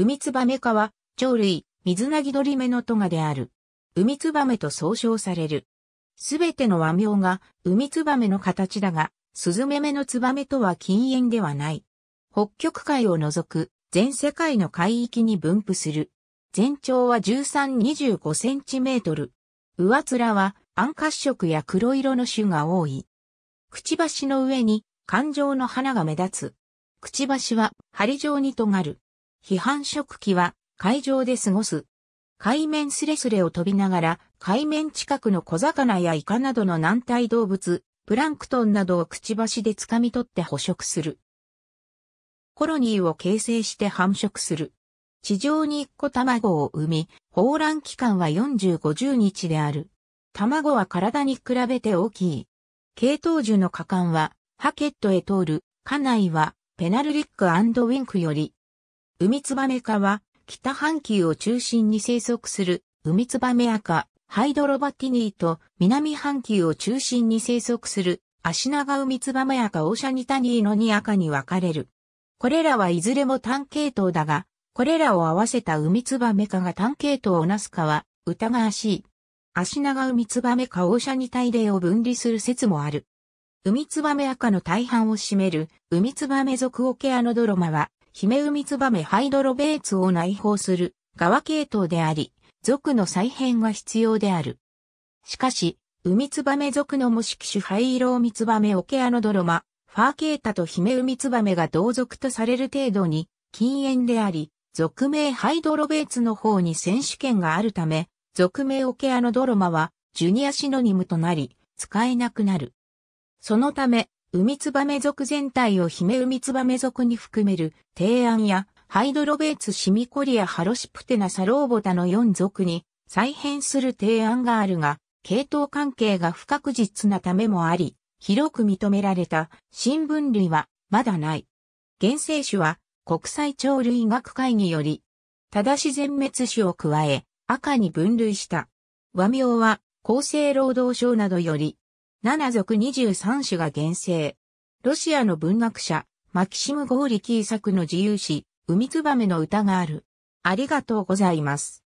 ウミツバメ科は、鳥類、水なぎ鳥目のトガである。ウミツバメと総称される。すべての和名が、ウミツバメの形だが、スズメメのツバメとは禁煙ではない。北極海を除く、全世界の海域に分布する。全長は1325センチメートル。上面は、暗褐色や黒色の種が多い。くちばしの上に、感状の花が目立つ。くちばしは、針状に尖る。批判食器は海上で過ごす。海面すれすれを飛びながら、海面近くの小魚やイカなどの軟体動物、プランクトンなどをくちばしで掴み取って捕食する。コロニーを形成して繁殖する。地上に1個卵を産み、放卵期間は40-50日である。卵は体に比べて大きい。系統樹の果敢は、ハケットへ通る、家内は、ペナルリックウィンクより、ウミツバメ科は、北半球を中心に生息する、ウミツバメアカ、ハイドロバティニーと、南半球を中心に生息する、アシナガウミツバメアカオーシャニタニーの2アカに分かれる。これらはいずれも単系統だが、これらを合わせたウミツバメ科が単系統をなすかは、疑わしい。アシナガウミツバメ科オーシャニタ体例を分離する説もある。ウミツバメアカの大半を占める、ウミツバメ属オケアノドロマは、ヒメウミツバメハイドロベーツを内包する側系統であり、属の再編が必要である。しかし、ウミツバメ属の模式種ハイイロウミツバメオケアノドロマ、ファーケータとヒメウミツバメが同族とされる程度に禁煙であり、属名ハイドロベーツの方に選手権があるため、属名オケアノドロマはジュニアシノニムとなり、使えなくなる。そのため、ウミツバメ属全体をヒメウミツバメ属に含める、提案や、ハイドロベーツシミコリアハロシプテナサローボタの4属に再編する提案があるが、系統関係が不確実なためもあり、広く認められた新分類はまだない。原生種は国際鳥類学会により、正し全滅種を加え、赤に分類した。和名は厚生労働省などより7族23種が厳正。ロシアの文学者、マキシム・ゴーリキー作の自由詩、海ツバメの歌がある。ありがとうございます。